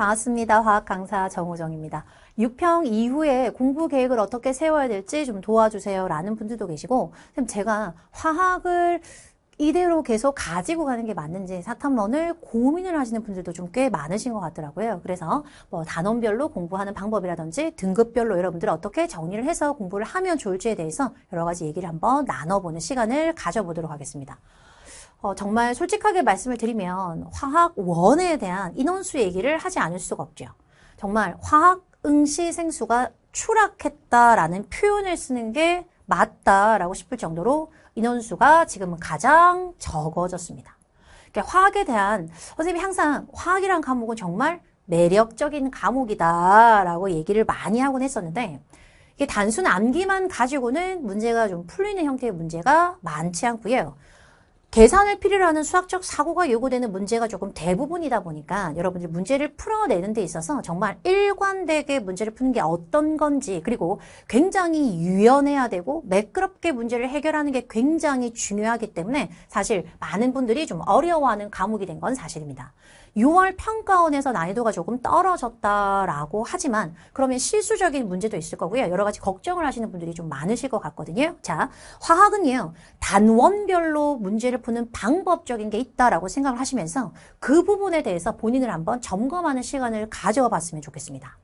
반갑습니다. 화학 강사 정우정입니다 6평 이후에 공부 계획을 어떻게 세워야 될지 좀 도와주세요. 라는 분들도 계시고, 제가 화학을 이대로 계속 가지고 가는 게 맞는지 사탐론을 고민을 하시는 분들도 좀 꽤 많으신 것 같더라고요. 그래서 뭐 단원별로 공부하는 방법이라든지 등급별로 여러분들 어떻게 정리를 해서 공부를 하면 좋을지에 대해서 여러 가지 얘기를 한번 나눠보는 시간을 가져보도록 하겠습니다. 어, 정말 솔직하게 말씀을 드리면 화학 원에 대한 인원수 얘기를 하지 않을 수가 없죠. 정말 화학 응시 생수가 추락했다라는 표현을 쓰는 게 맞다라고 싶을 정도로 인원수가 지금 가장 적어졌습니다. 그러니까 화학에 대한 선생님이 항상 화학이란 과목은 정말 매력적인 과목이다라고 얘기를 많이 하곤 했었는데 이게 단순 암기만 가지고는 문제가 좀 풀리는 형태의 문제가 많지 않고요. 계산을 필요로 하는 수학적 사고가 요구되는 문제가 조금 대부분이다 보니까 여러분들 문제를 풀어내는 데 있어서 정말 일관되게 문제를 푸는 게 어떤 건지 그리고 굉장히 유연해야 되고 매끄럽게 문제를 해결하는 게 굉장히 중요하기 때문에 사실 많은 분들이 좀 어려워하는 과목이 된 건 사실입니다. 6월 평가원에서 난이도가 조금 떨어졌다라고 하지만 그러면 실수적인 문제도 있을 거고요. 여러 가지 걱정을 하시는 분들이 좀 많으실 것 같거든요. 자, 화학은요. 단원별로 문제를 푸는 방법적인 게 있다라고 생각을 하시면서 그 부분에 대해서 본인을 한번 점검하는 시간을 가져봤으면 좋겠습니다.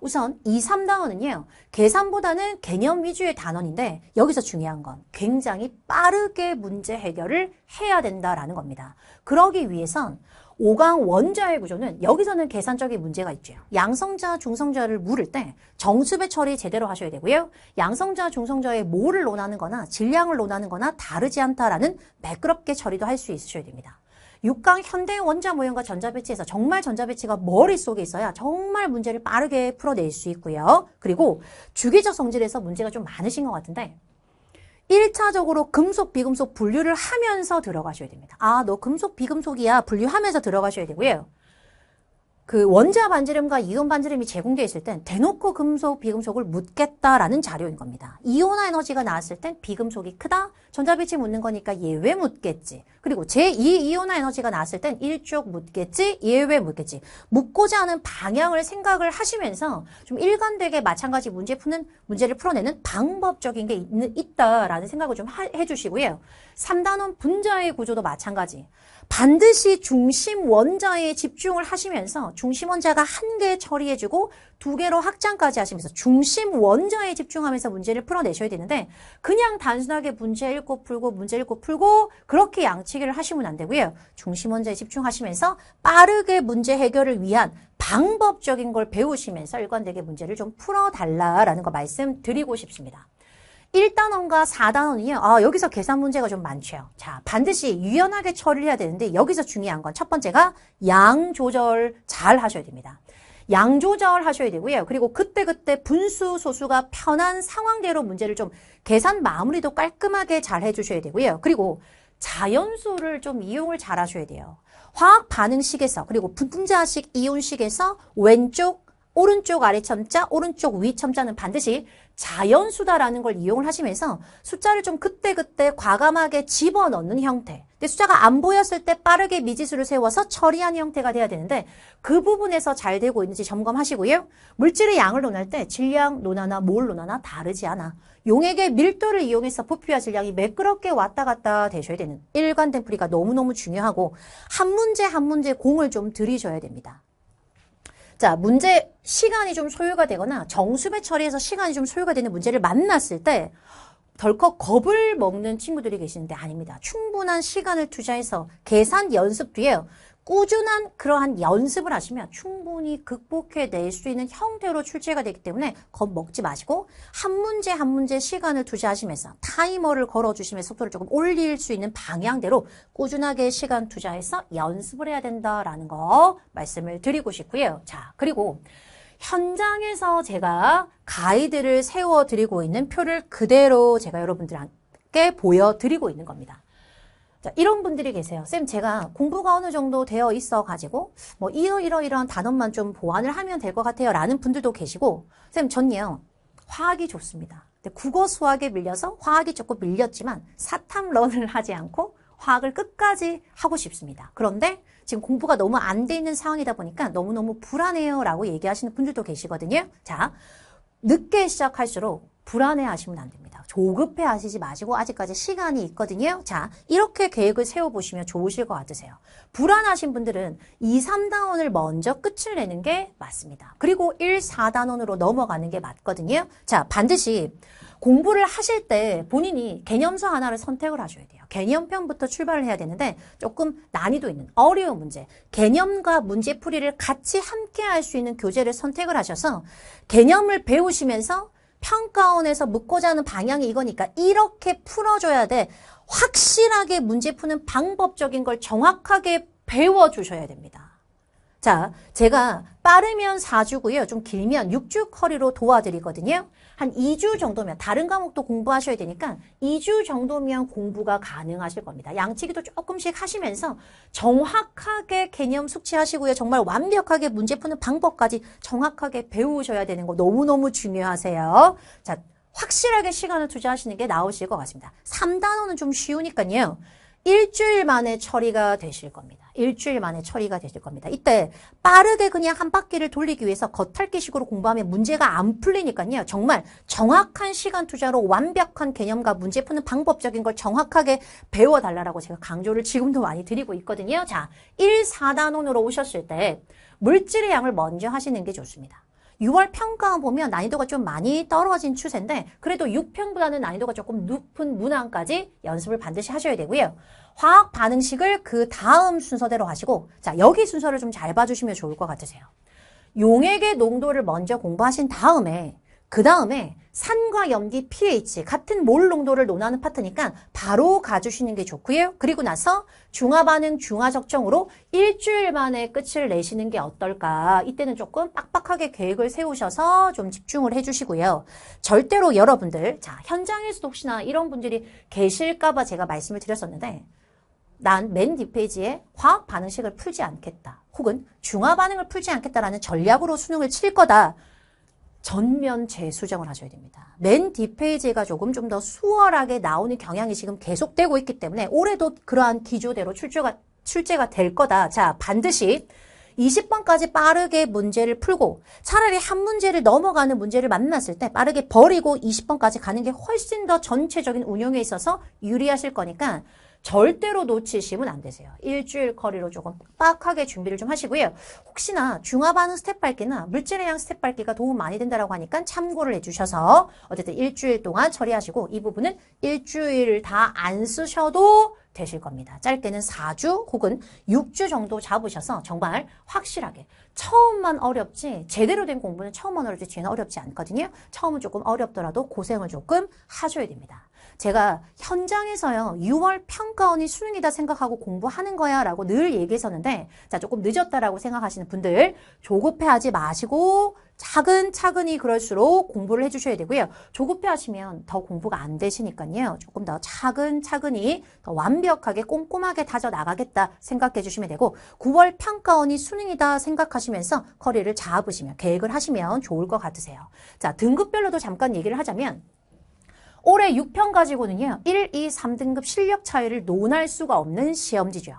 우선 2, 3단원은요. 계산보다는 개념 위주의 단원인데 여기서 중요한 건 굉장히 빠르게 문제 해결을 해야 된다라는 겁니다. 그러기 위해선 5강 원자의 구조는 여기서는 계산적인 문제가 있죠. 양성자, 중성자를 물을 때 정수배 처리 제대로 하셔야 되고요. 양성자, 중성자의 모를 논하는 거나 질량을 논하는 거나 다르지 않다라는 매끄럽게 처리도 할 수 있으셔야 됩니다. 6강 현대 원자 모형과 전자 배치에서 정말 전자 배치가 머릿속에 있어야 정말 문제를 빠르게 풀어낼 수 있고요. 그리고 주기적 성질에서 문제가 좀 많으신 것 같은데 1차적으로 금속, 비금속 분류를 하면서 들어가셔야 됩니다. 아, 너 금속, 비금속이야. 분류하면서 들어가셔야 되고요. 그 원자 반지름과 이온 반지름이 제공되어 있을 땐 대놓고 금속, 비금속을 묻겠다라는 자료인 겁니다. 이온화 에너지가 나왔을 땐 비금속이 크다? 전자빛이 묻는 거니까 예외 묻겠지. 그리고 제2 이온화 에너지가 나왔을 땐 일쪽 묻겠지? 예외 묻겠지. 묻고자 하는 방향을 생각을 하시면서 좀 일관되게 마찬가지 문제 푸는, 문제를 풀어내는 방법적인 게 있, 있다라는 생각을 좀 하, 해주시고요. 3단원 분자의 구조도 마찬가지. 반드시 중심 원자에 집중을 하시면서 중심 원자가 한 개 처리해주고 두 개로 확장까지 하시면서 중심 원자에 집중하면서 문제를 풀어내셔야 되는데 그냥 단순하게 문제 읽고 풀고 문제 읽고 풀고 그렇게 양치기를 하시면 안 되고요. 중심 원자에 집중하시면서 빠르게 문제 해결을 위한 방법적인 걸 배우시면서 일관되게 문제를 좀 풀어달라라는 거 말씀드리고 싶습니다. 1단원과 4단원이요. 아, 여기서 계산 문제가 좀 많죠. 자, 반드시 유연하게 처리를 해야 되는데 여기서 중요한 건 첫 번째가 양 조절 잘 하셔야 됩니다. 양 조절 하셔야 되고요. 그리고 그때그때 분수 소수가 편한 상황대로 문제를 좀 계산 마무리도 깔끔하게 잘 해주셔야 되고요. 그리고 자연수를 좀 이용을 잘 하셔야 돼요. 화학 반응식에서 그리고 분자식 이온식에서 왼쪽 오른쪽 아래 첨자, 오른쪽 위 첨자는 반드시 자연수다라는 걸 이용을 하시면서 숫자를 좀 그때그때 과감하게 집어넣는 형태. 근데 숫자가 안 보였을 때 빠르게 미지수를 세워서 처리하는 형태가 돼야 되는데 그 부분에서 잘 되고 있는지 점검하시고요. 물질의 양을 논할 때 질량 논하나 몰 논하나 다르지 않아. 용액의 밀도를 이용해서 부피와 질량이 매끄럽게 왔다 갔다 되셔야 되는 일관된 풀이가 너무너무 중요하고 한 문제 한 문제 공을 좀 들이셔야 됩니다. 자, 문제 시간이 좀 소요가 되거나 정수배 처리에서 시간이 좀 소요가 되는 문제를 만났을 때 덜컥 겁을 먹는 친구들이 계시는데 아닙니다. 충분한 시간을 투자해서 계산 연습 뒤에 꾸준한 그러한 연습을 하시면 충분히 극복해낼 수 있는 형태로 출제가 되기 때문에 겁먹지 마시고 한 문제 한 문제 시간을 투자하시면서 타이머를 걸어주시면 속도를 조금 올릴 수 있는 방향대로 꾸준하게 시간 투자해서 연습을 해야 된다라는 거 말씀을 드리고 싶고요. 자, 그리고 현장에서 제가 가이드를 세워드리고 있는 표를 그대로 제가 여러분들한테 보여드리고 있는 겁니다. 자, 이런 분들이 계세요. 쌤, 제가 공부가 어느 정도 되어 있어가지고, 뭐, 이러, 이러, 이런 단원만좀 보완을 하면 될 것 같아요. 라는 분들도 계시고, 쌤, 전요, 화학이 좋습니다. 국어 수학에 밀려서 화학이 조금 밀렸지만, 사탐런을 하지 않고, 화학을 끝까지 하고 싶습니다. 그런데 지금 공부가 너무 안 돼 있는 상황이다 보니까 너무너무 불안해요 라고 얘기하시는 분들도 계시거든요. 자, 늦게 시작할수록 불안해 하시면 안 됩니다. 조급해 하시지 마시고 아직까지 시간이 있거든요. 자, 이렇게 계획을 세워보시면 좋으실 것 같으세요. 불안하신 분들은 2, 3단원을 먼저 끝을 내는 게 맞습니다. 그리고 1, 4단원으로 넘어가는 게 맞거든요. 자, 반드시 공부를 하실 때 본인이 개념서 하나를 선택을 하셔야 돼요. 개념편부터 출발을 해야 되는데 조금 난이도 있는 어려운 문제, 개념과 문제풀이를 같이 함께 할 수 있는 교재를 선택을 하셔서 개념을 배우시면서 평가원에서 묻고자 하는 방향이 이거니까 이렇게 풀어줘야 돼. 확실하게 문제 푸는 방법적인 걸 정확하게 배워주셔야 됩니다. 자, 제가 빠르면 4주고요. 좀 길면 6주 커리로 도와드리거든요. 한 2주 정도면 다른 과목도 공부하셔야 되니까 2주 정도면 공부가 가능하실 겁니다. 양치기도 조금씩 하시면서 정확하게 개념 숙지하시고요. 정말 완벽하게 문제 푸는 방법까지 정확하게 배우셔야 되는 거 너무너무 중요하세요. 자, 확실하게 시간을 투자하시는 게 나으실 것 같습니다. 3단어는좀 쉬우니까요. 일주일 만에 처리가 되실 겁니다. 일주일 만에 처리가 되실 겁니다. 이때 빠르게 그냥 한 바퀴를 돌리기 위해서 겉핥기식으로 공부하면 문제가 안 풀리니까요. 정말 정확한 시간 투자로 완벽한 개념과 문제 푸는 방법적인 걸 정확하게 배워달라고 제가 강조를 지금도 많이 드리고 있거든요. 자, 1, 4단원으로 오셨을 때 물질의 양을 먼저 하시는 게 좋습니다. 6월 평가원 보면 난이도가 좀 많이 떨어진 추세인데 그래도 6평보다는 난이도가 조금 높은 문항까지 연습을 반드시 하셔야 되고요. 화학 반응식을 그 다음 순서대로 하시고 자 여기 순서를 좀 잘 봐주시면 좋을 것 같으세요. 용액의 농도를 먼저 공부하신 다음에 그 다음에 산과 염기 pH 같은 몰 농도를 논하는 파트니까 바로 가주시는 게 좋고요. 그리고 나서 중화 반응 중화 적정으로 일주일 만에 끝을 내시는 게 어떨까. 이때는 조금 빡빡하게 계획을 세우셔서 좀 집중을 해주시고요. 절대로 여러분들 자 현장에서도 혹시나 이런 분들이 계실까봐 제가 말씀을 드렸었는데 난 맨 뒷페이지에 화학 반응식을 풀지 않겠다. 혹은 중화 반응을 풀지 않겠다라는 전략으로 수능을 칠 거다. 전면 재수정을 하셔야 됩니다. 맨 뒷페이지가 조금 좀 더 수월하게 나오는 경향이 지금 계속되고 있기 때문에 올해도 그러한 기조대로 출제가, 출제가 될 거다. 자, 반드시 20번까지 빠르게 문제를 풀고 차라리 한 문제를 넘어가는 문제를 만났을 때 빠르게 버리고 20번까지 가는 게 훨씬 더 전체적인 운영에 있어서 유리하실 거니까 절대로 놓치시면 안 되세요. 일주일 커리로 조금 빡하게 준비를 좀 하시고요. 혹시나 중화반응 스텝 밟기나 물질의양 스텝 밟기가 도움 많이 된다라고 하니까 참고를 해주셔서 어쨌든 일주일 동안 처리하시고 이 부분은 일주일 다 안 쓰셔도 되실 겁니다. 짧게는 4주 혹은 6주 정도 잡으셔서 정말 확실하게 처음만 어렵지 제대로 된 공부는 처음만 어렵지 뒤는 어렵지 않거든요. 처음은 조금 어렵더라도 고생을 조금 하셔야 됩니다. 제가 현장에서요 6월 평가원이 수능이다 생각하고 공부하는 거야 라고 늘 얘기했었는데 자 조금 늦었다라고 생각하시는 분들 조급해하지 마시고 차근차근히 그럴수록 공부를 해주셔야 되고요. 조급해 하시면 더 공부가 안 되시니까요. 조금 더 차근차근히 더 완벽하게 꼼꼼하게 다져나가겠다 생각해 주시면 되고 9월 평가원이 수능이다 생각하시면서 커리를 잡으시면 계획을 하시면 좋을 것 같으세요. 자 등급별로도 잠깐 얘기를 하자면 올해 6편 가지고는요. 1, 2, 3등급 실력 차이를 논할 수가 없는 시험지죠.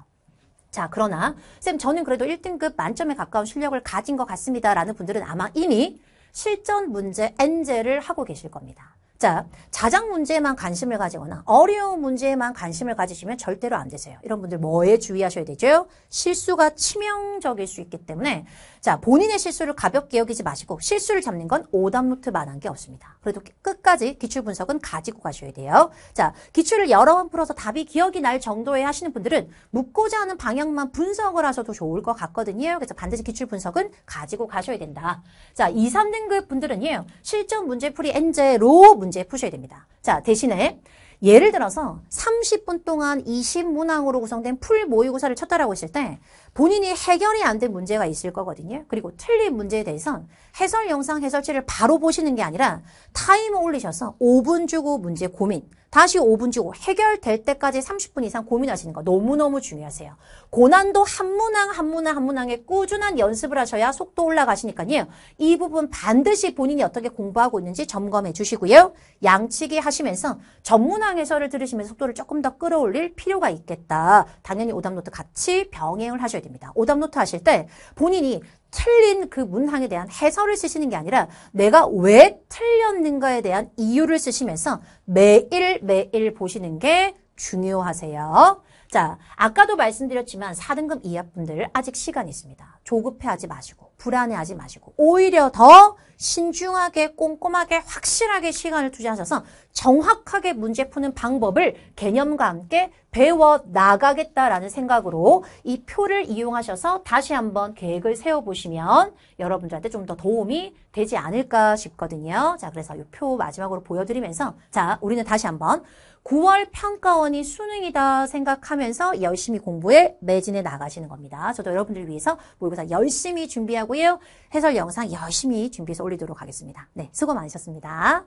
자, 그러나 쌤 저는 그래도 1등급 만점에 가까운 실력을 가진 것 같습니다라는 분들은 아마 이미 실전 문제 엔젤을 하고 계실 겁니다. 자, 자작 문제에만 관심을 가지거나 어려운 문제에만 관심을 가지시면 절대로 안 되세요. 이런 분들 뭐에 주의하셔야 되죠? 실수가 치명적일 수 있기 때문에 자, 본인의 실수를 가볍게 여기지 마시고 실수를 잡는 건 오답노트만한 게 없습니다. 그래도 끝까지 기출 분석은 가지고 가셔야 돼요. 자, 기출을 여러 번 풀어서 답이 기억이 날 정도에 하시는 분들은 묻고자 하는 방향만 분석을 하셔도 좋을 것 같거든요. 그래서 반드시 기출 분석은 가지고 가셔야 된다. 자, 2, 3등급 분들은요. 실전 문제풀이 엔제로 문제 푸셔야 됩니다. 자, 대신에 예를 들어서 30분 동안 20문항으로 구성된 풀 모의고사를 쳤다라고 했을 때 본인이 해결이 안 된 문제가 있을 거거든요. 그리고 틀린 문제에 대해선 해설 영상 해설지를 바로 보시는 게 아니라 타이머 올리셔서 5분 주고 문제 고민, 다시 5분 주고 해결될 때까지 30분 이상 고민하시는 거 너무너무 중요하세요. 고난도 한 문항 한 문항 한 문항에 꾸준한 연습을 하셔야 속도 올라가시니까요. 이 부분 반드시 본인이 어떻게 공부하고 있는지 점검해 주시고요. 양치기 하시면서 전문항 해설을 들으시면서 속도를 조금 더 끌어올릴 필요가 있겠다. 당연히 오답노트 같이 병행을 하셔야 됩니다. 오답노트 하실 때 본인이 틀린 그 문항에 대한 해설을 쓰시는 게 아니라 내가 왜 틀렸는가에 대한 이유를 쓰시면서 매일 매일 보시는 게 중요하세요. 자, 아까도 말씀드렸지만 4등급 이하 분들 아직 시간 있습니다. 조급해하지 마시고 불안해하지 마시고 오히려 더 신중하게 꼼꼼하게 확실하게 시간을 투자하셔서 정확하게 문제 푸는 방법을 개념과 함께 배워 나가겠다라는 생각으로 이 표를 이용하셔서 다시 한번 계획을 세워보시면 여러분들한테 좀 더 도움이 되지 않을까 싶거든요. 자, 그래서 이 표 마지막으로 보여드리면서 자, 우리는 다시 한번 9월 평가원이 수능이다 생각하면서 열심히 공부에 매진해 나가시는 겁니다. 저도 여러분들 을 위해서 모 모의고사 열심히 준비하고요. 해설 영상 열심히 준비해서 올리도록 하겠습니다. 네, 수고 많으셨습니다.